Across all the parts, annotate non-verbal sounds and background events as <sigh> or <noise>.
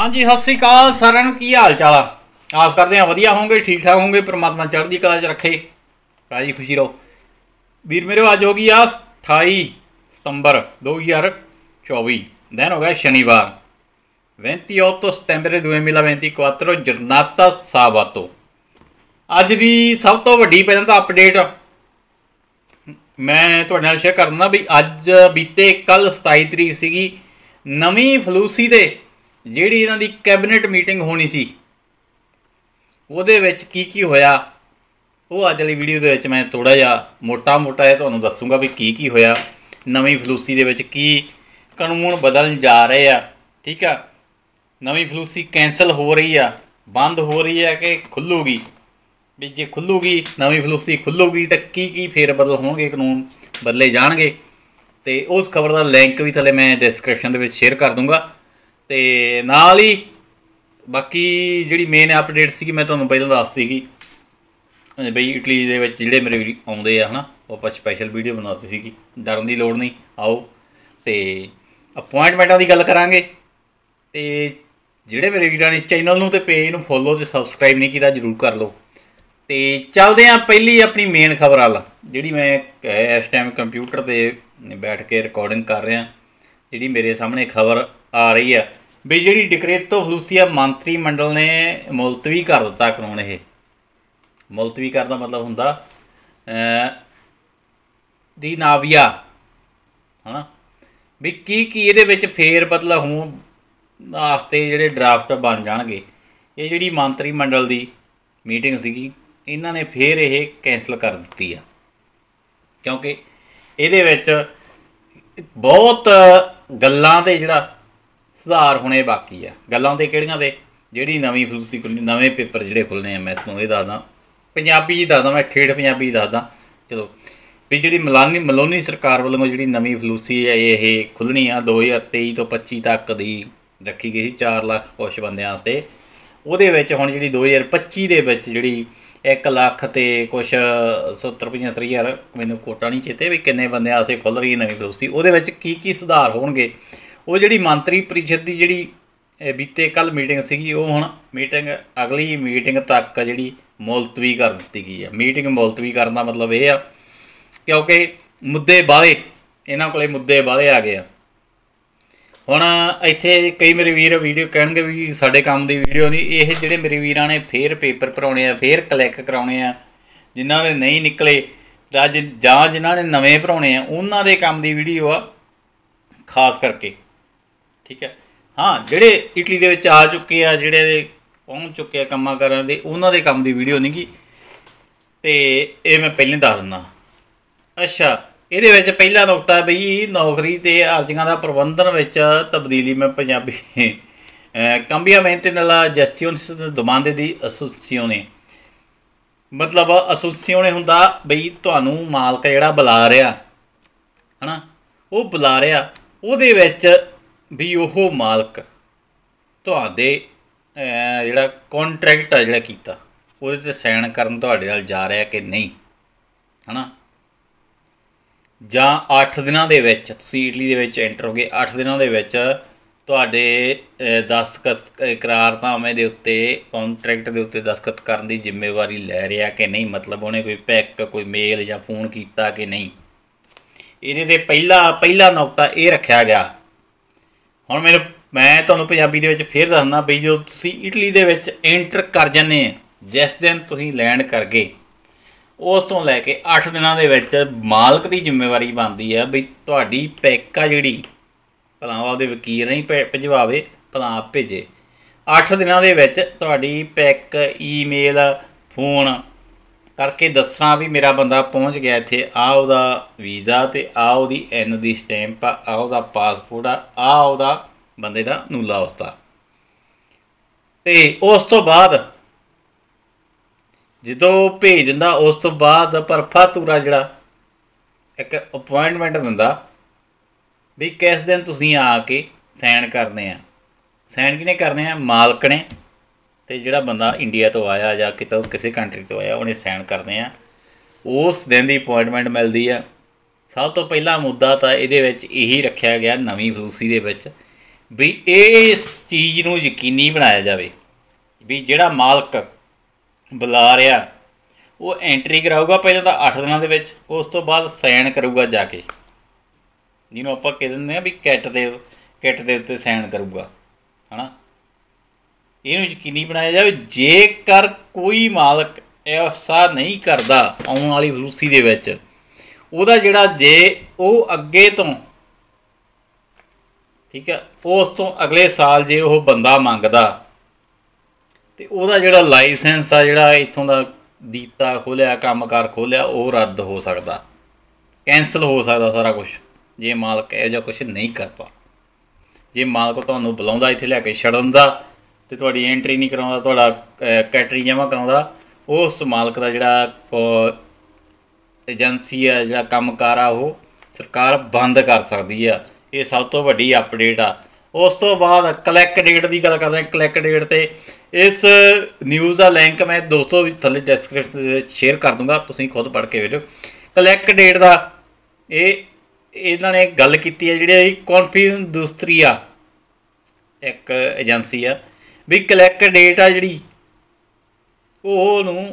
ਹਾਂਜੀ ਸਤਿ ਸ੍ਰੀ ਅਕਾਲ ਸਾਰਿਆਂ ਨੂੰ ਕੀ ਹਾਲ ਚਾਲ ਆ ਆਸ ਕਰਦੇ ਹਾਂ ਵਧੀਆ ਹੋਵੋਗੇ ਠੀਕ ਠਾਕ ਹੋਵੋਗੇ ਪ੍ਰਮਾਤਮਾ ਚੜ੍ਹਦੀ ਕਲਾ 'ਚ ਰੱਖੇ ਰਾਜੀ ਖੁਸ਼ੀ ਰਹੋ ਵੀਰ ਮੇਰੇ ਅੱਜ ਹੋ ਗਈ ਆ 28 ਸਤੰਬਰ 2024 ਦਿਨ ਹੋ ਗਿਆ ਸ਼ਨੀਵਾਰ 28 ਤੋਂ ਸਤੰਬਰ 2024 ਜਰਨਾਤਾ ਸਾਬਾਤੋ ਅੱਜ ਦੀ ਸਭ ਤੋਂ ਵੱਡੀ ਪਹਿਲਾਂ ਤਾਂ ਅਪਡੇਟ ਮੈਂ ਤੁਹਾਡੇ ਨਾਲ ਸ਼ੇਅਰ ਕਰਨਾ ਵੀ ਅੱਜ ਬੀਤੇ ਕੱਲ 27 ਤਰੀਕ ਸੀਗੀ ਨਵੀਂ ਫਲੂਸੀ ਦੇ ਜਿਹੜੀ ਇਹਨਾਂ ਦੀ ਕੈਬਨਿਟ ਮੀਟਿੰਗ ਹੋਣੀ ਸੀ ਉਹਦੇ ਵਿੱਚ ਕੀ ਕੀ ਹੋਇਆ ਉਹ ਅੱਜ ਵਾਲੀ ਵੀਡੀਓ ਦੇ ਵਿੱਚ ਮੈਂ ਥੋੜਾ ਜਿਹਾ ਮੋਟਾ-ਮੋਟਾ ਇਹ ਤੁਹਾਨੂੰ ਦੱਸੂਗਾ ਵੀ ਕੀ ਕੀ ਹੋਇਆ ਨਵੀਂ ਫਲੂਸੀ ਦੇ ਵਿੱਚ ਕੀ ਕਾਨੂੰਨ ਬਦਲਣ ਜਾ ਰਹੇ ਆ ਠੀਕ ਆ ਨਵੀਂ ਫਲੂਸੀ ਕੈਨਸਲ ਹੋ ਰਹੀ ਆ ਬੰਦ ਹੋ ਰਹੀ ਆ ਕਿ ਖੁੱਲੂਗੀ ਵੀ ਜੇ ਖੁੱਲੂਗੀ ਨਵੀਂ ਫਲੂਸੀ ਖੁੱਲੂਗੀ ਤਾਂ ਕੀ ਕੀ ਫੇਰ ਬਦਲ ਹੋਣਗੇ ਕਾਨੂੰਨ ਬਦਲੇ ਜਾਣਗੇ ਤੇ ਉਸ ਖਬਰ ਦਾ ਲਿੰਕ ਵੀ ਥੱਲੇ ਮੈਂ ਡਿਸਕ੍ਰਿਪਸ਼ਨ ਦੇ ਵਿੱਚ ਸ਼ੇਅਰ ਕਰ ਦੂੰਗਾ ਤੇ ਨਾਲ ਹੀ ਬਾਕੀ ਜਿਹੜੀ ਮੇਨ ਅਪਡੇਟ ਸੀਗੀ ਮੈਂ ਤੁਹਾਨੂੰ ਪਹਿਲਾਂ ਦੱਸ ਸੀਗੀ ਬਈ ਇਟਲੀ ਦੇ ਵਿੱਚ ਜਿਹੜੇ ਮੇਰੇ ਆਉਂਦੇ ਆ ਹਨਾ ਉਹ ਆਪਾਂ ਸਪੈਸ਼ਲ ਵੀਡੀਓ ਬਣਾਉਂਦੇ ਸੀਗੀ ਡਰਨ ਦੀ ਲੋੜ ਨਹੀਂ ਆਓ ਤੇ ਅਪਾਇੰਟਮੈਂਟਾਂ ਦੀ ਗੱਲ ਕਰਾਂਗੇ ਤੇ ਜਿਹੜੇ ਮੇਰੇ ਵੀਰਾਂ ਨੇ ਚੈਨਲ ਨੂੰ ਤੇ ਪੇਜ ਨੂੰ ਫੋਲੋ ਤੇ ਸਬਸਕ੍ਰਾਈਬ ਨਹੀਂ ਕੀਤਾ ਜਰੂਰ ਕਰ ਲਓ ਤੇ ਚੱਲਦੇ ਆਂ ਪਹਿਲੀ ਆਪਣੀ ਮੇਨ ਖਬਰ ਆਲ ਜਿਹੜੀ ਮੈਂ ਇਸ ਟਾਈਮ ਕੰਪਿਊਟਰ ਤੇ ਬੈਠ ਕੇ ਰਿਕਾਰਡਿੰਗ ਕਰ ਰਿਹਾ ਜਿਹੜੀ ਮੇਰੇ ਸਾਹਮਣੇ ਖਬਰ ਆ ਰਹੀ ਆ ਵੀ ਜਿਹੜੀ ਡਿਕਰੇਟੋ ਹਲੂਸੀਆ ਮੰਤਰੀ ਮੰਡਲ ਨੇ ਮੁਲਤਵੀ ਕਰ ਦਿੱਤਾ ਕਾਨੂੰਨ ਇਹ ਮੁਲਤਵੀ ਕਰਨ ਦਾ ਮਤਲਬ ਹੁੰਦਾ ਦੀ ਨਾਵੀਆ ਹਨਾ ਵੀ ਕੀ ਕੀ ਇਹਦੇ ਵਿੱਚ ਫੇਰ ਬਦਲਾ ਹੋਣ ਵਾਸਤੇ ਜਿਹੜੇ ਡਰਾਫਟ ਬਣ ਜਾਣਗੇ ਇਹ ਜਿਹੜੀ ਮੰਤਰੀ ਮੰਡਲ ਦੀ ਮੀਟਿੰਗ ਸੀਗੀ ਇਹਨਾਂ ਨੇ ਫੇਰ ਇਹ ਕੈਨਸਲ ਕਰ ਦਿੱਤੀ ਆ ਕਿਉਂਕਿ ਇਹਦੇ ਵਿੱਚ ਬਹੁਤ ਗੱਲਾਂ ਤੇ ਜਿਹੜਾ ਸੁਧਾਰ ਹੋਣੇ ਬਾਕੀ ਆ ਗੱਲਾਂ ਤੇ ਕਿਹੜੀਆਂ ਦੇ ਜਿਹੜੀ ਨਵੀਂ ਫਲੂਸੀ ਨਵੇਂ ਪੇਪਰ ਜਿਹੜੇ ਖੁੱਲਨੇ ਆ ਮੈਂ ਤੁਹਾਨੂੰ ਇਹ ਦੱਸਦਾ ਪੰਜਾਬੀ ਜੀ ਦੱਸਦਾ ਮੈਂ ਠੇਠ ਪੰਜਾਬੀ ਦੱਸਦਾ ਚਲੋ ਵੀ ਜਿਹੜੀ ਮਲਾਨੀ ਮਲੋਨੀ ਸਰਕਾਰ ਵੱਲੋਂ ਜਿਹੜੀ ਨਵੀਂ ਫਲੂਸੀ ਹੈ ਇਹ ਖੁੱਲਣੀ ਆ 2023 ਤੋਂ 25 ਤੱਕ ਦੀ ਰੱਖੀ ਗਈ ਸੀ 4 ਲੱਖ ਕੁਛ ਬੰਦਿਆਂ ਵਾਸਤੇ ਉਹਦੇ ਵਿੱਚ ਹੁਣ ਜਿਹੜੀ 2025 ਦੇ ਵਿੱਚ ਜਿਹੜੀ 1 ਲੱਖ ਤੇ ਕੁਛ 70 75000 ਮੈਨੂੰ ਕੋਟਾ ਨਹੀਂ ਚੇਤੇ ਵੀ ਕਿੰਨੇ ਬੰਦਿਆਂ ਵਾਸਤੇ ਖੁੱਲ ਰਹੀ ਨਵੀਂ ਫਲੂਸੀ ਉਹਦੇ ਵਿੱਚ ਕੀ ਕੀ ਸੁਧਾਰ ਹੋਣਗੇ ਉਹ ਜਿਹੜੀ ਮੰਤਰੀ ਪਰਿਸ਼ਦ ਦੀ ਜਿਹੜੀ ਬੀਤੇ ਕੱਲ ਮੀਟਿੰਗ ਸੀਗੀ ਉਹ ਹੁਣ ਮੀਟਿੰਗ ਅਗਲੀ ਮੀਟਿੰਗ ਤੱਕ ਜਿਹੜੀ ਮੁਲਤਵੀ ਕਰ ਦਿੱਤੀ ਗਈ ਹੈ ਮੀਟਿੰਗ ਮੁਲਤਵੀ ਕਰਨ ਦਾ ਮਤਲਬ ਇਹ ਆ ਕਿਉਂਕਿ ਮੁੱਦੇ ਬਾਲੇ ਇਹਨਾਂ ਕੋਲੇ ਮੁੱਦੇ ਬਾਲੇ ਆ ਗਏ ਆ ਹੁਣ ਇੱਥੇ ਕਈ ਮੇਰੇ ਵੀਰ ਵੀਡੀਓ ਕਹਿਣਗੇ ਵੀ ਸਾਡੇ ਕੰਮ ਦੀ ਵੀਡੀਓ ਨਹੀਂ ਇਹ ਜਿਹੜੇ ਮੇਰੇ ਵੀਰਾਂ ਨੇ ਫੇਰ ਪੇਪਰ ਭਰਾਉਣੇ ਆ ਫੇਰ ਕਲਿੱਕ ਕਰਾਉਣੇ ਆ ਜਿਨ੍ਹਾਂ ਦੇ ਨਹੀਂ ਨਿਕਲੇ ਜਾਂ ਜਿਨ੍ਹਾਂ ਨੇ ਨਵੇਂ ਭਰਾਉਣੇ ਆ ਉਹਨਾਂ ਦੇ ਕੰਮ ਦੀ ਵੀਡੀਓ ਆ ਖਾਸ ਕਰਕੇ ਠੀਕ ਹੈ ਹਾਂ ਜਿਹੜੇ ਇਟਲੀ ਦੇ ਵਿੱਚ ਆ ਚੁੱਕੇ ਆ ਜਿਹੜੇ ਪਹੁੰਚ ਚੁੱਕੇ ਆ ਕੰਮਾਂ ਕਰਨ ਦੇ ਉਹਨਾਂ ਦੇ ਕੰਮ ਦੀ ਵੀਡੀਓ ਨਹੀਂ ਗਈ ਤੇ ਇਹ ਮੈਂ ਪਹਿਲਾਂ ਦੱਸ ਦਿੰਦਾ ਅੱਛਾ ਇਹਦੇ ਵਿੱਚ ਪਹਿਲਾ ਨੁਕਤਾ ਬਈ ਨੌਕਰੀ ਤੇ ਅਰਜ਼ੀਆਂ ਦਾ ਪ੍ਰਬੰਧਨ ਵਿੱਚ ਤਬਦੀਲੀ ਮੈਂ ਪੰਜਾਬੀ ਕੰਬੀਆ ਮਿਹਨਤੇ ਨਾਲ ਜਸਟਿਸ ਦਮਾਂਦੇ ਦੀ ਐਸੋਸੀਏਸ਼ਨੇ ਮਤਲਬ ਐਸੋਸੀਏਸ਼ਨੇ ਹੁੰਦਾ ਬਈ ਤੁਹਾਨੂੰ ਮਾਲਕ ਜਿਹੜਾ ਬੁਲਾ ਰਿਹਾ ਹਨਾ ਉਹ ਬੁਲਾ ਰਿਹਾ ਉਹਦੇ ਵਿੱਚ ਵੀ ਉਹ ਮਾਲਕ ਤੁਹਾਡੇ ਜਿਹੜਾ ਕੰਟਰੈਕਟ ਆ ਜਿਹੜਾ ਕੀਤਾ ਉਹਦੇ ਤੇ ਸਾਈਨ ਕਰਨ ਤੁਹਾਡੇ ਨਾਲ ਜਾ ਰਿਹਾ ਕਿ ਨਹੀਂ ਹਨਾ ਜਾਂ 8 ਦਿਨਾਂ ਦੇ ਵਿੱਚ ਤੁਸੀਂ ਇਟਲੀ ਦੇ ਵਿੱਚ ਐਂਟਰ ਹੋਗੇ 8 ਦਿਨਾਂ ਦੇ ਵਿੱਚ ਤੁਹਾਡੇ ਦਸਤਖਤ ਇਕਰਾਰਨਾਮੇ ਦੇ ਉੱਤੇ ਕੰਟਰੈਕਟ ਦੇ ਉੱਤੇ ਦਸਤਖਤ ਕਰਨ ਦੀ ਜ਼ਿੰਮੇਵਾਰੀ ਲੈ ਰਿਹਾ ਕਿ ਨਹੀਂ ਮਤਲਬ ਉਹਨੇ ਕੋਈ ਪੈਕ ਕੋਈ ਮੇਲ ਜਾਂ ਫੋਨ ਕੀਤਾ ਕਿ ਨਹੀਂ ਇਹਦੇ ਤੇ ਪਹਿਲਾ ਪਹਿਲਾ ਨੁਕਤਾ ਇਹ ਰੱਖਿਆ ਗਿਆ ਹੁਣ ਮੇਰੇ ਮੈਂ ਤੁਹਾਨੂੰ ਪੰਜਾਬੀ ਦੇ ਵਿੱਚ ਫੇਰ ਦੱਸਣਾ ਬਈ ਜਦੋਂ ਤੁਸੀਂ ਇਟਲੀ ਦੇ ਵਿੱਚ ਐਂਟਰ ਕਰ ਜਾਂਦੇ ਆ ਜਿਸ ਦਿਨ ਤੁਸੀਂ ਲੈਂਡ ਕਰ ਗਏ ਉਸ ਤੋਂ ਲੈ ਕੇ 8 ਦਿਨਾਂ ਦੇ ਵਿੱਚ ਮਾਲਕ ਦੀ ਜ਼ਿੰਮੇਵਾਰੀ ਬਣਦੀ ਆ ਬਈ ਤੁਹਾਡੀ ਪੈਕ ਆ ਜਿਹੜੀ ਭਲਾਵਾ ਉਹਦੇ ਵਕੀਲ ਨਹੀਂ ਭਜਵਾਵੇ ਭਲਾ ਆਪ ਭੇਜੇ 8 ਦਿਨਾਂ ਦੇ ਵਿੱਚ ਤੁਹਾਡੀ ਪੈਕ ਈਮੇਲ ਫੋਨ ਕਰਕੇ ਦੱਸਣਾ ਵੀ ਮੇਰਾ ਬੰਦਾ ਪਹੁੰਚ ਗਿਆ ਇੱਥੇ ਆ ਉਹਦਾ ਵੀਜ਼ਾ ਤੇ ਆ ਉਹਦੀ ਐਨ ਦੀ ਸਟੈਂਪ ਆ ਉਹਦਾ ਪਾਸਪੋਰਟ ਆ ਆ ਉਹਦਾ ਬੰਦੇ ਦਾ ਨੂਲਾ ਉਸਤਾ ਤੇ ਉਸ ਤੋਂ ਬਾਅਦ ਜਦੋਂ ਭੇਜ ਦਿੰਦਾ ਉਸ ਤੋਂ ਬਾਅਦ ਪਰ ਫਾਤੂਰਾ ਜਿਹੜਾ ਇੱਕ ਅਪਾਇੰਟਮੈਂਟ ਦਿੰਦਾ ਵੀ ਕਿਸ ਦਿਨ ਤੁਸੀਂ ਆ ਕੇ ਸਾਈਨ ਕਰਨੇ ਆ ਸਾਈਨ ਕਿਨੇ ਕਰਨੇ ਆ ਮਾਲਕ ਨੇ ਤੇ ਜਿਹੜਾ ਬੰਦਾ ਇੰਡੀਆ ਤੋਂ ਆਇਆ ਜਾਂ ਕਿਤੋਂ ਕਿਸੇ ਕੰਟਰੀ ਤੋਂ ਆਇਆ ਉਹਨੇ ਸਾਈਨ ਕਰਦੇ ਆ ਉਸ ਦਿਨ ਦੀ ਅਪਾਇੰਟਮੈਂਟ ਮਿਲਦੀ ਆ ਸਭ ਤੋਂ ਪਹਿਲਾ ਮੁੱਦਾ ਤਾਂ ਇਹਦੇ ਵਿੱਚ ਇਹੀ ਰੱਖਿਆ ਗਿਆ ਨਵੀਂ ਫਲੂਸੀ ਦੇ ਵਿੱਚ ਵੀ ਇਸ ਚੀਜ਼ ਨੂੰ ਯਕੀਨੀ ਬਣਾਇਆ ਜਾਵੇ ਵੀ ਜਿਹੜਾ ਮਾਲਕ ਬੁਲਾ ਰਿਹਾ ਉਹ ਐਂਟਰੀ ਕਰਾਊਗਾ ਪਹਿਲਾਂ ਤਾਂ 8 ਦਿਨਾਂ ਦੇ ਵਿੱਚ ਉਸ ਤੋਂ ਬਾਅਦ ਸਾਈਨ ਕਰੂਗਾ ਜਾ ਕੇ ਜਿਹਨੂੰ ਆਪਾਂ ਕਹਿੰਦੇ ਆ ਵੀ ਕਿੱਟ ਦੇ ਕਿੱਟ ਦੇ ਉੱਤੇ ਸਾਈਨ ਕਰੂਗਾ ਹਨਾ ਇਹਨੂੰ ਯਕੀਨੀ ਬਣਾਇਆ ਜਾਵੇ ਜੇਕਰ ਕੋਈ ਮਾਲਕ ਐਸਾ ਨਹੀਂ ਕਰਦਾ ਆਉਣ ਵਾਲੀ ਰੂਸੀ ਦੇ ਵਿੱਚ ਉਹਦਾ ਜਿਹੜਾ ਜੇ ਉਹ ਅੱਗੇ ਤੋਂ ਠੀਕ ਹੈ ਉਸ ਤੋਂ ਅਗਲੇ ਸਾਲ ਜੇ ਉਹ ਬੰਦਾ ਮੰਗਦਾ ਤੇ ਉਹਦਾ ਜਿਹੜਾ ਲਾਇਸੈਂਸ ਆ ਜਿਹੜਾ ਇਥੋਂ ਦਾ ਦਿੱਤਾ ਖੋਲਿਆ ਕੰਮਕਾਰ ਖੋਲਿਆ ਉਹ ਰੱਦ ਹੋ ਸਕਦਾ ਕੈਨਸਲ ਹੋ ਸਕਦਾ ਸਾਰਾ ਕੁਝ ਜੇ ਮਾਲਕ ਇਹੋ ਜਿਹਾ ਕੁਝ ਨਹੀਂ ਕਰਦਾ ਜੇ ਮਾਲਕ ਤੁਹਾਨੂੰ ਬੁਲਾਉਂਦਾ ਇੱਥੇ ਲੈ ਕੇ ਛੜਨ ਦਾ ਤੇ ਤੁਹਾਡੀ ਐਂਟਰੀ ਨਹੀਂ ਕਰਾਉਂਦਾ ਤੁਹਾਡਾ ਕੈਟਰੀ ਜਮਾ ਕਰਾਉਂਦਾ ਉਸ ਮਾਲਕ ਦਾ ਜਿਹੜਾ ਏਜੰਸੀ ਆ ਜਿਹੜਾ ਕੰਮਕਾਰ ਆ ਉਹ ਸਰਕਾਰ ਬੰਦ ਕਰ ਸਕਦੀ ਆ ਇਹ ਸਭ ਤੋਂ ਵੱਡੀ ਅਪਡੇਟ ਆ ਉਸ ਤੋਂ ਬਾਅਦ ਕਲੈਕ ਡੇਟ ਦੀ ਗੱਲ ਕਰਦੇ ਹਾਂ ਕਲੈਕ ਡੇਟ ਤੇ ਇਸ ਨਿਊਜ਼ ਦਾ ਲਿੰਕ ਮੈਂ ਦੋਸਤੋ ਥੱਲੇ ਡਿਸਕ੍ਰਿਪਸ਼ਨ ਦੇ ਵਿੱਚ ਸ਼ੇਅਰ ਕਰ ਦੂੰਗਾ ਤੁਸੀਂ ਖੁਦ ਪੜ੍ਹ ਕੇ ਵੇਖੋ ਕਲੈਕ ਡੇਟ ਦਾ ਇਹ ਇਹਨਾਂ ਨੇ ਗੱਲ ਕੀਤੀ ਹੈ ਜਿਹੜੀ ਕੌਨਫੀਡੈਂਸ ਇੰਡਸਟਰੀ ਆ ਇੱਕ ਏਜੰਸੀ ਆ ਵੀ ਕਲੈਕਟ ਡੇਟ ਆ ਜਿਹੜੀ ਉਹ ਨੂੰ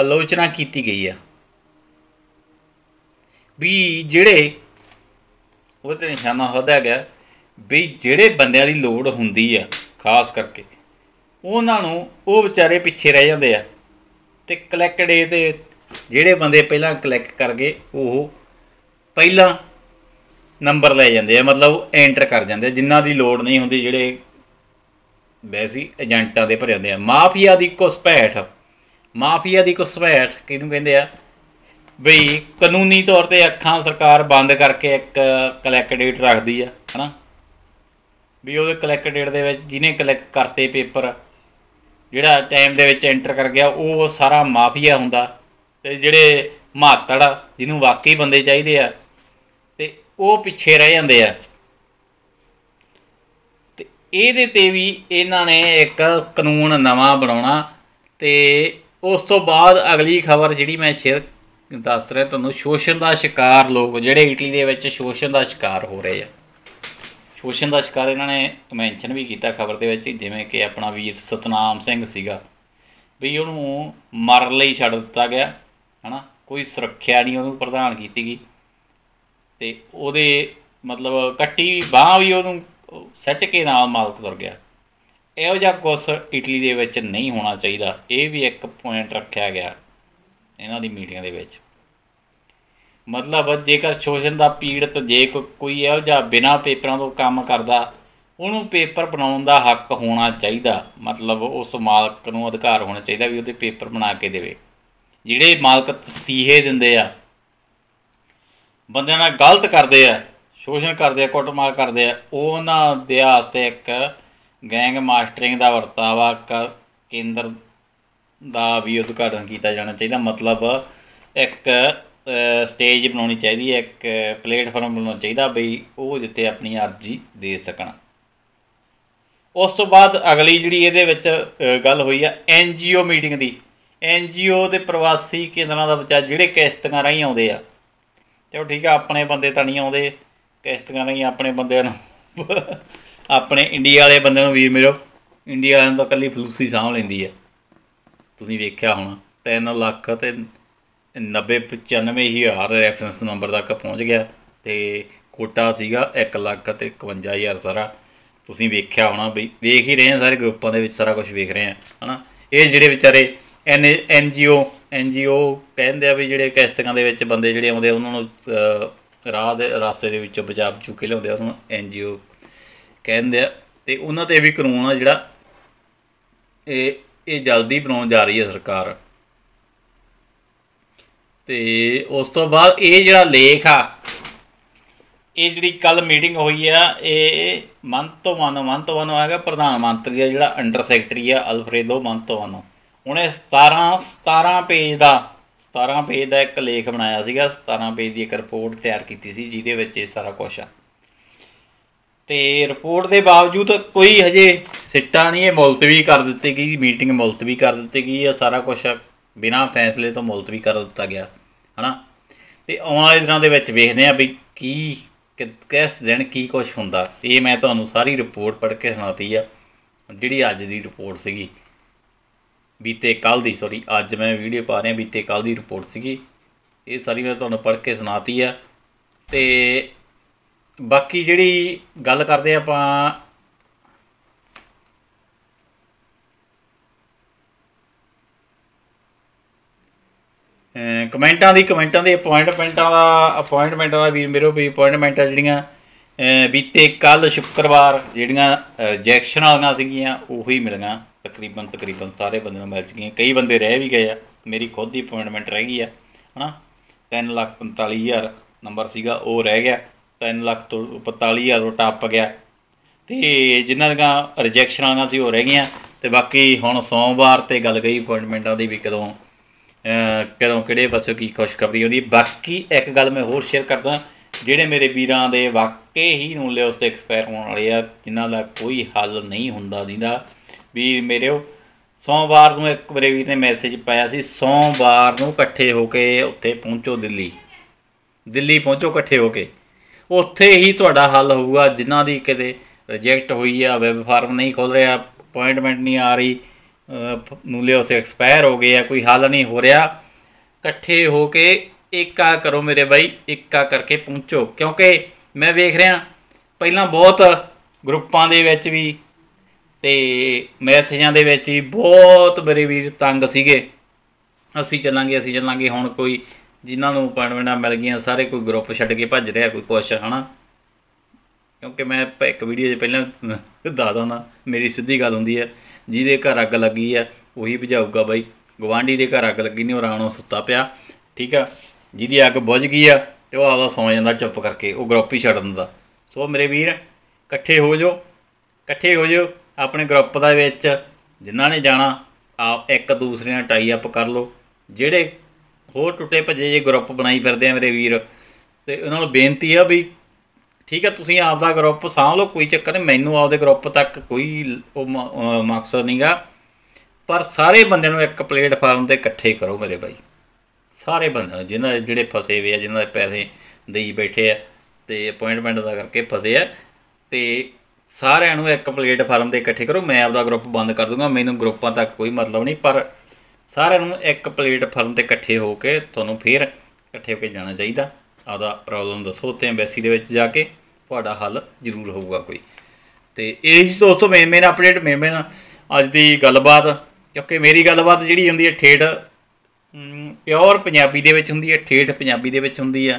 ਅਲੋਚਨਾ ਕੀਤੀ ਗਈ ਆ ਵੀ ਜਿਹੜੇ ਉਹ ਤੇ ਨਿਸ਼ਾਨਾ ਹੋਦਾ ਗਿਆ ਵੀ ਜਿਹੜੇ ਬੰਦਿਆਂ ਦੀ ਲੋੜ ਹੁੰਦੀ ਆ ਖਾਸ ਕਰਕੇ ਉਹਨਾਂ ਨੂੰ ਉਹ ਵਿਚਾਰੇ ਪਿੱਛੇ ਰਹਿ ਜਾਂਦੇ ਆ ਤੇ ਕਲੈਕਟ ਡੇ ਤੇ ਜਿਹੜੇ ਬੰਦੇ ਪਹਿਲਾਂ ਕਲਿੱਕ ਕਰ ਗਏ ਉਹ ਪਹਿਲਾਂ ਨੰਬਰ ਲੈ ਜਾਂਦੇ ਆ ਮਤਲਬ ਐਂਟਰ ਕਰ ਜਾਂਦੇ ਜਿਨ੍ਹਾਂ ਦੀ ਲੋੜ ਨਹੀਂ ਹੁੰਦੀ ਜਿਹੜੇ ਵੈਸੀ ਏਜੰਟਾਂ ਦੇ ਭਰੇ ਹੁੰਦੇ ਆ ਮਾਫੀਆ ਦੀ ਕੁਸਪੈਠ ਮਾਫੀਆ ਦੀ ਕੁਸਪੈਠ ਕਿਹਨੂੰ ਕਹਿੰਦੇ ਆ ਬਈ ਕਾਨੂੰਨੀ ਤੌਰ ਤੇ ਅੱਖਾਂ ਸਰਕਾਰ ਬੰਦ ਕਰਕੇ ਇੱਕ ਕਲੈਕਟੇਟ ਰੱਖਦੀ ਆ ਹਨਾ ਵੀ ਉਹਦੇ ਕਲੈਕਟੇਟ ਦੇ ਵਿੱਚ ਜਿਹਨੇ ਕਲਿੱਕ ਕਰਤੇ ਪੇਪਰ ਜਿਹੜਾ ਟਾਈਮ ਦੇ ਵਿੱਚ ਐਂਟਰ ਕਰ ਗਿਆ ਉਹ ਸਾਰਾ ਮਾਫੀਆ ਹੁੰਦਾ ਤੇ ਜਿਹੜੇ ਮਾਤੜ ਜਿਹਨੂੰ ਵਾਕਈ ਬੰਦੇ ਚਾਹੀਦੇ ਆ ਤੇ ਉਹ ਪਿੱਛੇ ਰਹਿ ਜਾਂਦੇ ਆ ਇਹਦੇ ਤੇ ਵੀ ਇਹਨਾਂ ਨੇ ਇੱਕ ਕਾਨੂੰਨ ਨਵਾਂ ਬਣਾਉਣਾ ਤੇ ਉਸ ਤੋਂ ਬਾਅਦ ਅਗਲੀ ਖਬਰ ਜਿਹੜੀ ਮੈਂ ਸ਼ੇਅਰ ਦੱਸ ਰਿਹਾ ਤੁਹਾਨੂੰ ਸ਼ੋਸ਼ਣ ਦਾ ਸ਼ਿਕਾਰ ਲੋਕ ਜਿਹੜੇ ਇਟਲੀ ਦੇ ਵਿੱਚ ਸ਼ੋਸ਼ਣ ਦਾ ਸ਼ਿਕਾਰ ਹੋ ਰਹੇ ਆ ਸ਼ੋਸ਼ਣ ਦਾ ਸ਼ਿਕਾਰ ਇਹਨਾਂ ਨੇ ਮੈਂਸ਼ਨ ਵੀ ਕੀਤਾ ਖਬਰ ਦੇ ਵਿੱਚ ਜਿਵੇਂ ਕਿ ਆਪਣਾ ਵੀਰ ਸਤਨਾਮ ਸਿੰਘ ਸੀਗਾ ਵੀ ਉਹਨੂੰ ਮਰ ਲਈ ਛੱਡ ਦਿੱਤਾ ਗਿਆ ਹਨਾ ਕੋਈ ਸੁਰੱਖਿਆ ਨਹੀਂ ਉਹਨੂੰ ਪ੍ਰਦਾਨ ਕੀਤੀ ਗਈ ਤੇ ਉਹਦੇ ਮਤਲਬ ਕੱਟੀ ਬਾਹ ਵੀ ਉਹਨੂੰ ਉਹ ਕੇ ਨਾਲ ਮਾਲਕ ਤੁਰ ਗਿਆ ਇਹੋ ਜਿਹਾ ਕੁਸ ਇਟਲੀ ਦੇ ਵਿੱਚ ਨਹੀਂ ਹੋਣਾ ਚਾਹੀਦਾ ਇਹ ਵੀ ਇੱਕ ਪੁਆਇੰਟ ਰੱਖਿਆ ਗਿਆ ਇਹਨਾਂ ਦੀ ਮੀਟਿੰਗ ਦੇ ਵਿੱਚ ਮਤਲਬ ਜੇਕਰ ਸ਼ੋਸ਼ਣ ਦਾ ਪੀੜਤ ਜੇ ਕੋਈ ਇਹੋ ਜਿਹਾ ਬਿਨਾ ਪੇਪਰਾਂ ਤੋਂ ਕੰਮ ਕਰਦਾ ਉਹਨੂੰ ਪੇਪਰ ਬਣਾਉਣ ਦਾ ਹੱਕ ਹੋਣਾ ਚਾਹੀਦਾ ਮਤਲਬ ਉਸ ਮਾਲਕ ਨੂੰ ਅਧਿਕਾਰ ਹੋਣਾ ਚਾਹੀਦਾ ਵੀ ਉਹਦੇ ਪੇਪਰ ਬਣਾ ਕੇ ਦੇਵੇ ਜਿਹੜੇ ਮਾਲਕ ਤਸੀਹੇ ਦਿੰਦੇ ਆ ਬੰਦਿਆਂ ਨਾਲ ਗਲਤ ਕਰਦੇ ਆ ਸ਼ੋਸ਼ਣ ਕਰਦੇ ਆ ਕੁੱਟਮਾਰ ਕਰਦੇ ਆ ਉਹਨਾਂ ਦੇ ਆਸਤੇ ਇੱਕ ਗੈਂਗ ਮਾਸਟਰਿੰਗ ਦਾ ਵਰਤਾਵਾ ਕਰ ਕੇਂਦਰ ਦਾ ਵੀ ਉਦਘਾਟਨ ਕੀਤਾ ਜਾਣਾ ਚਾਹੀਦਾ ਮਤਲਬ ਇੱਕ ਸਟੇਜ ਬਣਾਉਣੀ ਚਾਹੀਦੀ ਹੈ ਇੱਕ ਪਲੇਟਫਾਰਮ ਬਣਾਉਣਾ ਚਾਹੀਦਾ ਬਈ ਉਹ ਜਿੱਤੇ ਆਪਣੀ ਅਰਜ਼ੀ ਦੇ ਸਕਣ ਉਸ ਤੋਂ ਬਾਅਦ ਅਗਲੀ ਜਿਹੜੀ ਇਹਦੇ ਵਿੱਚ ਗੱਲ ਹੋਈ ਆ ਐਨ ਜੀਓ ਮੀਟਿੰਗ ਦੀ ਐਨ ਜੀਓ ਤੇ ਪ੍ਰਵਾਸੀ ਕੇਂਦਰਾਂ ਦਾ ਵਿਚਾਰ ਜਿਹੜੇ ਕਿਸ਼ਤਾਂ ਰਹੀ ਆਉਂਦੇ ਆ ਚਲੋ ਠੀਕ ਆ ਆਪਣੇ ਬੰਦੇ ਤਾਂ ਨਹੀਂ ਆਉਂਦੇ ਕਿਸ਼ਤੀਆਂ ਨਹੀਂ ਆਪਣੇ ਬੰਦਿਆਂ ਨੂੰ ਆਪਣੇ ਇੰਡੀਆ ਵਾਲੇ ਬੰਦਿਆਂ ਨੂੰ ਵੀਰ ਮੇਰੋ ਇੰਡੀਆ ਵਾਲਿਆਂ ਤਾਂ ਇਕੱਲੀ ਫਲੂਸੀ ਸਾਂਭ ਲੈਂਦੀ ਹੈ ਤੁਸੀਂ ਵੇਖਿਆ ਹੋਣਾ 3 ਲੱਖ ਤੇ 90 95 ਹਜ਼ਾਰ ਰੈਫਰੈਂਸ ਨੰਬਰ ਤੱਕ ਪਹੁੰਚ ਗਿਆ ਤੇ ਕੋਟਾ ਸੀਗਾ 1 ਲੱਖ ਤੇ 51000 ਸਾਰਾ ਤੁਸੀਂ ਵੇਖਿਆ ਹੋਣਾ ਬਈ ਵੇਖ ਹੀ ਰਹੇ ਸਾਰੇ ਗਰੁੱਪਾਂ ਦੇ ਵਿੱਚ ਸਾਰਾ ਕੁਝ ਵੇਖ ਰਹੇ ਆ ਹਨਾ ਇਹ ਜਿਹੜੇ ਵਿਚਾਰੇ ਐਨ ਐਨਜੀਓ ਐਨਜੀਓ ਕਹਿੰਦੇ ਆ ਵੀ ਜਿਹੜੇ ਕੈਸਟਿੰਗਾਂ ਦੇ ਵਿੱਚ ਬੰਦੇ ਜਿਹੜੇ ਆਉਂਦੇ ਉਹਨਾਂ ਨੂੰ ਰਾਹ ਦੇ ਰਸਤੇ ਦੇ ਵਿੱਚੋਂ ਬਚਾਅ ਚੁੱਕੇ ਲਿਆਉਂਦੇ ਉਹਨੂੰ ਐਨ ਜੀ ਓ ਕਹਿੰਦੇ ਆ ਤੇ ਉਹਨਾਂ ਤੇ ਵੀ ਕਾਨੂੰਨ ਆ ਜਿਹੜਾ ਇਹ ਇਹ ਜਲਦੀ ਬਣਾਉਣ ਜਾ ਰਹੀ ਹੈ ਸਰਕਾਰ ਤੇ ਉਸ ਤੋਂ ਬਾਅਦ ਇਹ ਜਿਹੜਾ ਲੇਖ ਆ ਇਹ ਜਿਹੜੀ ਕੱਲ ਮੀਟਿੰਗ ਹੋਈ ਆ ਇਹ ਮੰਤੋਵਾਨੋ ਮੰਤੋਵਾਨੋ ਹੈਗਾ ਪ੍ਰਧਾਨ ਮੰਤਰੀ ਆ ਜਿਹੜਾ ਅੰਡਰ ਸੈਕਟਰੀ ਆ ਤੋਂ ਮੰਤੋਵਾਨੋ ਉਹਨੇ 17 17 ਪੇਜ ਦਾ 17 ਪੇਜ ਦਾ ਇੱਕ ਲੇਖ ਬਣਾਇਆ ਸੀਗਾ 17 ਪੇਜ ਦੀ ਇੱਕ ਰਿਪੋਰਟ ਤਿਆਰ ਕੀਤੀ ਸੀ ਜਿਹਦੇ ਵਿੱਚ ਇਹ ਸਾਰਾ ਕੁਝ ਆ ਤੇ ਰਿਪੋਰਟ ਦੇ ਬਾਵਜੂਦ ਕੋਈ ਹਜੇ ਸਿੱਟਾ ਨਹੀਂ ਇਹ ਮੁਲਤਵੀ ਕਰ ਦਿੱਤੀ ਗਈ ਮੀਟਿੰਗ ਮੁਲਤਵੀ ਕਰ ਦਿੱਤੀ ਗਈ ਇਹ ਸਾਰਾ ਕੁਝ ਬਿਨਾਂ ਫੈਸਲੇ ਤੋਂ ਮੁਲਤਵੀ ਕਰ ਦਿੱਤਾ ਗਿਆ ਹਨਾ ਤੇ ਆਉਣ ਵਾਲੇ ਦਿਨਾਂ ਦੇ ਵਿੱਚ ਵੇਖਦੇ ਆ ਵੀ ਕੀ ਕਿਸ ਦਿਨ ਕੀ ਕੁਝ ਹੁੰਦਾ ਇਹ ਮੈਂ ਤੁਹਾਨੂੰ ਸਾਰੀ ਰਿਪੋਰਟ ਪੜ੍ਹ ਕੇ ਸੁਣਾਤੀ ਆ ਜਿਹੜੀ ਅੱਜ ਦੀ ਰਿਪੋਰਟ ਸੀਗੀ ਬੀਤੇ ਕੱਲ ਦੀ ਸੌਰੀ ਅੱਜ ਮੈਂ ਵੀਡੀਓ ਪਾ ਰਿਹਾ ਬੀਤੇ ਕੱਲ ਦੀ ਰਿਪੋਰਟ ਸੀਗੀ ਇਹ ਸਾਰੀ ਮੈਂ ਤੁਹਾਨੂੰ ਪੜ੍ਹ ਕੇ ਸੁਣਾਤੀ ਆ ਤੇ ਬਾਕੀ ਜਿਹੜੀ ਗੱਲ ਕਰਦੇ ਆਪਾਂ ਕਮੈਂਟਾਂ ਦੀ ਕਮੈਂਟਾਂ ਦੇ ਅਪਾਇੰਟਮੈਂਟਾਂ ਦਾ ਅਪਾਇੰਟਮੈਂਟਾਂ ਦਾ ਵੀ ਮੇਰੇ ਵੀ ਅਪਾਇੰਟਮੈਂਟਾਂ ਜਿਹੜੀਆਂ ਬੀਤੇ ਕੱਲ ਸ਼ੁੱਕਰਵਾਰ ਜਿਹੜੀਆਂ ਰਿਜੈਕਸ਼ਨ ਵਾਲੀਆਂ ਸੀਗੀਆਂ ਉਹੀ ਮਿਲੀਆਂ ਤਕਰੀਬਨ ਤਕਰੀਬਨ ਸਾਰੇ ਬੰਦੇ ਨਾਲ ਮਿਲ ਹਾਂ ਕਈ ਬੰਦੇ ਰਹਿ ਵੀ ਗਏ ਆ ਮੇਰੀ ਖੁਦ ਦੀ ਅਪਾਇੰਟਮੈਂਟ ਰਹਿ ਗਈ ਆ ਹਨਾ 345000 ਨੰਬਰ ਸੀਗਾ ਉਹ ਰਹਿ ਗਿਆ 345000 ਤੋਂ ਟੱਪ ਗਿਆ ਤੇ ਜਿਨ੍ਹਾਂ ਦੀਆਂ ਰਿਜੈਕਸ਼ਨ ਆਗਾ ਸੀ ਉਹ ਰਹਿ ਗਈਆਂ ਤੇ ਬਾਕੀ ਹੁਣ ਸੋਮਵਾਰ ਤੇ ਗੱਲ ਗਈ ਅਪਾਇੰਟਮੈਂਟਾਂ ਦੀ ਵੀ ਕਦੋਂ ਕਦੋਂ ਕਿਹੜੇ ਪਾਸੇ ਕੀ ਕਰਦੀ ਹੁੰਦੀ ਬਾਕੀ ਇੱਕ ਗੱਲ ਮੈਂ ਹੋਰ ਸ਼ੇਅਰ ਕਰਦਾ ਜਿਹੜੇ ਮੇਰੇ ਵੀਰਾਂ ਦੇ ਵਾਕੇ ਹੀ ਨੂੰ ਲਿਓ ਤੇ ਐਕਸਪਾਇਰ ਹੋਣ ਵਾਲੇ ਆ ਜਿਨ੍ਹਾਂ ਦਾ ਕੋਈ ਹੱਲ ਨਹੀਂ ਹੁੰਦਾ ਦਿੰਦਾ ਵੀਰ ਮੇਰੇ ਸੋਮਵਾਰ ਨੂੰ ਇੱਕ ਵਾਰੀ ਵੀਰ ਨੇ ਮੈਸੇਜ ਪਾਇਆ ਸੀ ਸੋਮਵਾਰ ਨੂੰ ਇਕੱਠੇ ਹੋ ਕੇ ਉੱਥੇ ਪਹੁੰਚੋ ਦਿੱਲੀ ਦਿੱਲੀ ਪਹੁੰਚੋ ਇਕੱਠੇ ਹੋ ਕੇ ਉੱਥੇ ਹੀ ਤੁਹਾਡਾ ਹੱਲ ਹੋਊਗਾ ਜਿਨ੍ਹਾਂ ਦੀ ਕਿਤੇ ਰਿਜੈਕਟ ਹੋਈ ਆ ਵੈਬ ਫਾਰਮ ਨਹੀਂ ਖੁੱਲ ਰਿਹਾ ਅਪਾਇੰਟਮੈਂਟ ਨਹੀਂ ਆ ਰਹੀ ਲਿਓ ਸੇ ਐਕਸਪਾਇਰ ਹੋ ਗਏ ਆ ਕੋਈ ਹੱਲ ਨਹੀਂ ਹੋ ਰਿਹਾ ਇਕੱਠੇ ਹੋ ਕੇ ਇੱਕਾ ਕਰੋ ਮੇਰੇ ਬਾਈ ਇੱਕਾ ਕਰਕੇ ਪਹੁੰਚੋ ਕਿਉਂਕਿ ਮੈਂ ਵੇਖ ਰਿਹਾ ਪਹਿਲਾਂ ਬਹੁਤ ਗਰੁੱਪਾਂ ਦੇ ਵਿੱਚ ਵੀ ਤੇ ਮੈਸੇਜਾਂ ਦੇ ਵਿੱਚ ਹੀ ਬਹੁਤ ਬਰੇ ਵੀਰ ਤੰਗ ਸੀਗੇ ਅਸੀਂ ਚੱਲਾਂਗੇ ਅਸੀਂ ਚੱਲਾਂਗੇ ਹੁਣ ਕੋਈ ਜਿਨ੍ਹਾਂ ਨੂੰ ਅਪਾਇੰਟਮੈਂਟਾਂ ਮਿਲ ਗਈਆਂ ਸਾਰੇ ਕੋਈ ਗਰੁੱਪ ਛੱਡ ਕੇ ਭੱਜ ਰਿਹਾ ਕੋਈ ਕੁਛ ਹਨਾ ਕਿਉਂਕਿ ਮੈਂ ਇੱਕ ਵੀਡੀਓ 'ਚ ਪਹਿਲਾਂ <laughs> ਦਾਦਾ ਨਾ ਮੇਰੀ ਸਿੱਧੀ ਗੱਲ ਹੁੰਦੀ ਹੈ ਜਿਹਦੇ ਘਰ ਅੱਗ ਲੱਗੀ ਹੈ ਉਹੀ ਭਜਾਊਗਾ ਬਾਈ ਗਵਾਂਢੀ ਦੇ ਘਰ ਅੱਗ ਲੱਗੀ ਨਹੀਂ ਉਹ ਰਾਣੋ ਸੁੱਤਾ ਪਿਆ ਠੀਕ ਆ ਜਿਹਦੀ ਅੱਗ ਬੁਝ ਗਈ ਆ ਤੇ ਉਹ ਆਪਦਾ ਸੌ ਜਾਂਦਾ ਚੁੱਪ ਕਰਕੇ ਉਹ ਗਰੁੱਪ ਹੀ ਛੱਡ ਦਿੰਦਾ ਸੋ ਮੇਰੇ ਵੀਰ ਇਕੱਠੇ ਹੋ ਜਾਓ ਇਕੱਠੇ ਹੋ ਜਾਓ ਆਪਣੇ ਗਰੁੱਪ ਦਾ ਵਿੱਚ ਜਿਨ੍ਹਾਂ ਨੇ ਜਾਣਾ ਆਪ ਇੱਕ ਦੂਸਰੇ ਨਾਲ ਟਾਈ ਅਪ ਕਰ ਲਓ ਜਿਹੜੇ ਹੋਰ ਟੁੱਟੇ ਭੱਜੇ ਜੇ ਗਰੁੱਪ ਬਣਾਈ ਫਿਰਦੇ ਆ ਮੇਰੇ ਵੀਰ ਤੇ ਉਹਨਾਂ ਨੂੰ ਬੇਨਤੀ ਆ ਵੀ ਠੀਕ ਆ ਤੁਸੀਂ ਆਪ ਦਾ ਗਰੁੱਪ ਸਾਂਭ ਲਓ ਕੋਈ ਚੱਕਰ ਨਹੀਂ ਮੈਨੂੰ ਆਪਦੇ ਗਰੁੱਪ ਤੱਕ ਕੋਈ ਉਹ ਮਕਸਦ ਨਹੀਂਗਾ ਪਰ ਸਾਰੇ ਬੰਦਿਆਂ ਨੂੰ ਇੱਕ ਪਲੇਟਫਾਰਮ ਤੇ ਇਕੱਠੇ ਕਰੋ ਮੇਰੇ ਭਾਈ ਸਾਰੇ ਬੰਦਿਆਂ ਨੂੰ ਜਿਨ੍ਹਾਂ ਜਿਹੜੇ ਫਸੇ ਹੋਏ ਆ ਜਿਨ੍ਹਾਂ ਦੇ ਪੈਸੇ ਦੇਈ ਬੈਠੇ ਆ ਤੇ ਅਪਾਇੰਟਮੈਂਟ ਦਾ ਕਰਕੇ ਫਸੇ ਆ ਤੇ ਸਾਰਿਆਂ ਨੂੰ ਇੱਕ ਪਲੇਟਫਾਰਮ ਤੇ ਇਕੱਠੇ ਕਰੋ ਮੈਂ ਆਪਦਾ ਗਰੁੱਪ ਬੰਦ ਕਰ ਦੂੰਗਾ ਮੈਨੂੰ ਗਰੁੱਪਾਂ ਤੱਕ ਕੋਈ ਮਤਲਬ ਨਹੀਂ ਪਰ ਸਾਰਿਆਂ ਨੂੰ ਇੱਕ ਪਲੇਟਫਾਰਮ ਤੇ ਇਕੱਠੇ ਹੋ ਕੇ ਤੁਹਾਨੂੰ ਫੇਰ ਇਕੱਠੇ ਹੋ ਕੇ ਜਾਣਾ ਚਾਹੀਦਾ ਆਪਦਾ ਪ੍ਰੋਬਲਮ ਦੱਸੋ ਤੇ ਐਮਬੈਸੀ ਦੇ ਵਿੱਚ ਜਾ ਕੇ ਤੁਹਾਡਾ ਹੱਲ ਜ਼ਰੂਰ ਹੋਊਗਾ ਕੋਈ ਤੇ ਇਹ ਹੀ ਦੋਸਤੋ main main update main main ਅੱਜ ਦੀ ਗੱਲਬਾਤ ਕਿਉਂਕਿ ਮੇਰੀ ਗੱਲਬਾਤ ਜਿਹੜੀ ਹੁੰਦੀ ਹੈ ਠੇਠ ਪਿਓਰ ਪੰਜਾਬੀ ਦੇ ਵਿੱਚ ਹੁੰਦੀ ਹੈ ਠੇਠ ਪੰਜਾਬੀ ਦੇ ਵਿੱਚ ਹੁੰਦੀ ਆ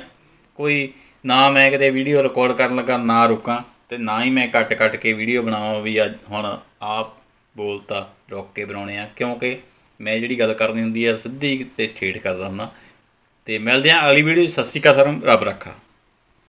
ਕੋਈ ਨਾ ਮੈਂ ਕਿਤੇ ਵੀਡੀਓ ਰਿਕਾਰਡ ਕਰਨ ਲੱਗਾ ਨਾ ਰੁਕਾਂ ਤੇ ਨਾ ਹੀ ਮੈਂ ਕੱਟ ਕੱਟ ਕੇ ਵੀਡੀਓ ਬਣਾਵਾਂ ਵੀ ਅੱਜ ਹੁਣ ਆਪ ਬੋਲਤਾ ਰੋਕ ਕੇ ਬਣਾਉਣੇ ਆ ਕਿਉਂਕਿ ਮੈਂ ਜਿਹੜੀ ਗੱਲ ਕਰਨੀ ਹੁੰਦੀ ਆ ਸਿੱਧੀ ਤੇ ਠੇਠ ਕਰਦਾ ਹੁੰਦਾ ਤੇ ਮਿਲਦੇ ਆ ਅਗਲੀ ਵੀਡੀਓ ਸਤਿ ਸ਼੍ਰੀ ਅਕਾਲ ਰੱਬ ਰੱਖਾ